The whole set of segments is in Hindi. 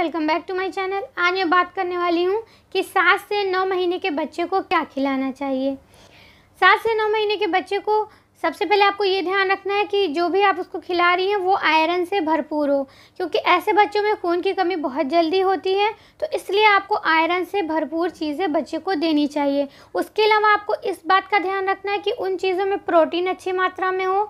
welcome back to my channel आज मैं बात करने वाली हूँ कि सात से नौ महीने के बच्चे को क्या खिलाना चाहिए सात से नौ महीने के बच्चे को सबसे पहले आपको ये ध्यान रखना है कि जो भी आप उसको खिला रही हैं वो आयरन से भरपूर हो क्योंकि ऐसे बच्चों में खून की कमी बहुत जल्दी होती है तो इसलिए आपको आयरन से भरपूर चीज़ें बच्चे को देनी चाहिए उसके अलावा आपको इस बात का ध्यान रखना है कि उन चीज़ों में प्रोटीन अच्छी मात्रा में हो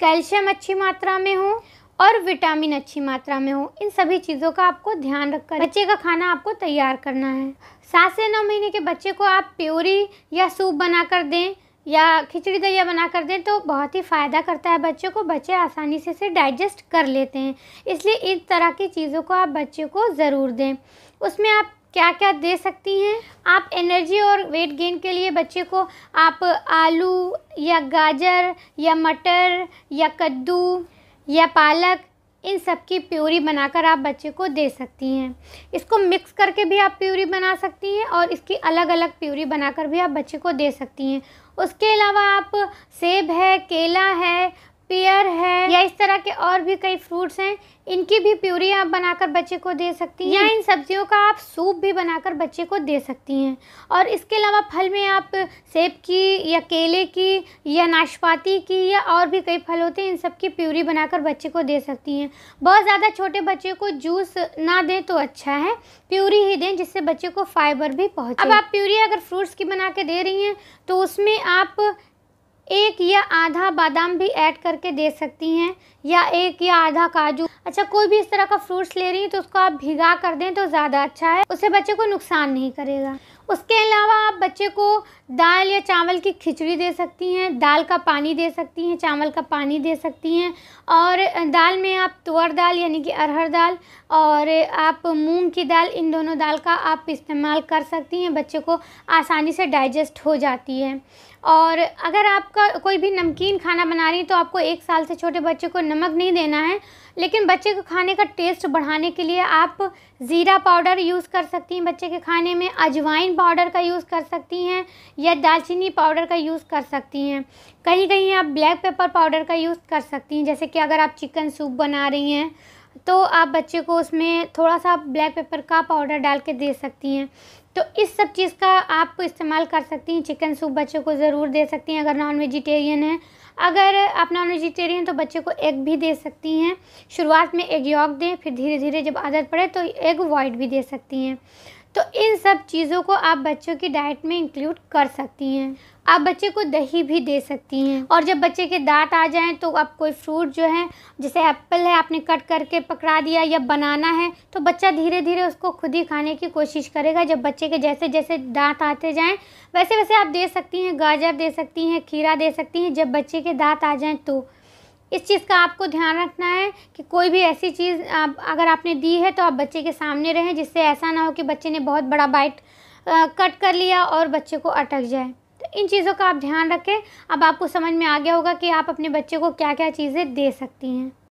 कैल्शियम अच्छी मात्रा में हो और विटामिन अच्छी मात्रा में हो इन सभी चीज़ों का आपको ध्यान रखकर बच्चे का खाना आपको तैयार करना है सात से नौ महीने के बच्चे को आप प्योरी या सूप बनाकर दें या खिचड़ी दलिया बना कर दें तो बहुत ही फ़ायदा करता है बच्चों को बच्चे आसानी से इसे डाइजेस्ट कर लेते हैं इसलिए इस तरह की चीज़ों को आप बच्चे को ज़रूर दें उसमें आप क्या क्या दे सकती हैं आप एनर्जी और वेट गेन के लिए बच्चे को आप आलू या गाजर या मटर या कद्दू या पालक इन सब की प्यूरी बनाकर आप बच्चे को दे सकती हैं इसको मिक्स करके भी आप प्यूरी बना सकती हैं और इसकी अलग अलग प्यूरी बनाकर भी आप बच्चे को दे सकती हैं उसके अलावा आप सेब है केला है पेयर है इस तरह के और भी कई फ्रूट्स हैं इनकी भी प्यूरी आप बनाकर बच्चे को दे सकती हैं या इन सब्जियों का आप सूप भी बनाकर बच्चे को दे सकती हैं और इसके अलावा फल में आप सेब की या केले की या नाशपाती की या और भी कई फल होते हैं इन सब की प्यूरी बनाकर बच्चे को दे सकती हैं बहुत ज़्यादा छोटे बच्चे को जूस ना दें तो अच्छा है प्यूरी ही दें जिससे बच्चे को फाइबर भी पहुँचे अब आप प्यूरी अगर फ्रूट्स की बना दे रही हैं तो उसमें आप एक या आधा बादाम भी ऐड करके दे सकती हैं या एक या आधा काजू अच्छा कोई भी इस तरह का फ्रूट्स ले रही हैं तो उसको आप भिगा कर दें तो ज़्यादा अच्छा है उससे बच्चे को नुकसान नहीं करेगा उसके अलावा आप बच्चे को दाल या चावल की खिचड़ी दे सकती हैं दाल का पानी दे सकती हैं चावल का पानी दे सकती हैं और दाल में आप तुअर दाल यानी कि अरहर दाल और आप मूंग की दाल इन दोनों दाल का आप इस्तेमाल कर सकती हैं बच्चे को आसानी से डाइजेस्ट हो जाती है और अगर आपका कोई भी नमकीन खाना बना रही है तो आपको एक साल से छोटे बच्चे को नमक नहीं देना है लेकिन बच्चे को खाने का टेस्ट बढ़ाने के लिए आप ज़ीरा पाउडर यूज़ कर सकती हैं बच्चे के खाने में अजवाइन पाउडर का यूज़ कर सकती हैं या दालचीनी पाउडर का यूज़ कर सकती हैं कहीं कहीं आप ब्लैक पेपर पाउडर का यूज़ कर सकती हैं जैसे कि अगर आप चिकन सूप बना रही हैं तो आप बच्चे को उसमें थोड़ा सा ब्लैक पेपर का पाउडर डाल के दे सकती हैं तो इस सब चीज़ का आप इस्तेमाल कर सकती हैं चिकन सूप बच्चों को ज़रूर दे सकती हैं अगर नॉन वेजिटेरियन है अगर आप नॉन वेजिटेरियन तो बच्चे को एग भी दे सकती हैं शुरुआत में एग योग दें फिर धीरे धीरे जब आदत पड़े तो एग वाइट भी दे सकती हैं तो इन सब चीज़ों को आप बच्चों की डाइट में इंक्लूड कर सकती हैं आप बच्चे को दही भी दे सकती हैं और जब बच्चे के दांत आ जाएं तो आप कोई फ्रूट जो है जैसे एप्पल है आपने कट करके पकड़ा दिया या बनाना है तो बच्चा धीरे धीरे उसको खुद ही खाने की कोशिश करेगा जब बच्चे के जैसे जैसे दांत आते जाएं वैसे वैसे आप दे सकती हैं गाजर दे सकती हैं खीरा दे सकती हैं जब बच्चे के दाँत आ जाएँ तो इस चीज़ का आपको ध्यान रखना है कि कोई भी ऐसी चीज़ आप अगर आपने दी है तो आप बच्चे के सामने रहें जिससे ऐसा ना हो कि बच्चे ने बहुत बड़ा बाइट कट कर लिया और बच्चे को अटक जाए तो इन चीज़ों का आप ध्यान रखें अब आपको समझ में आ गया होगा कि आप अपने बच्चे को क्या क्या चीज़ें दे सकती हैं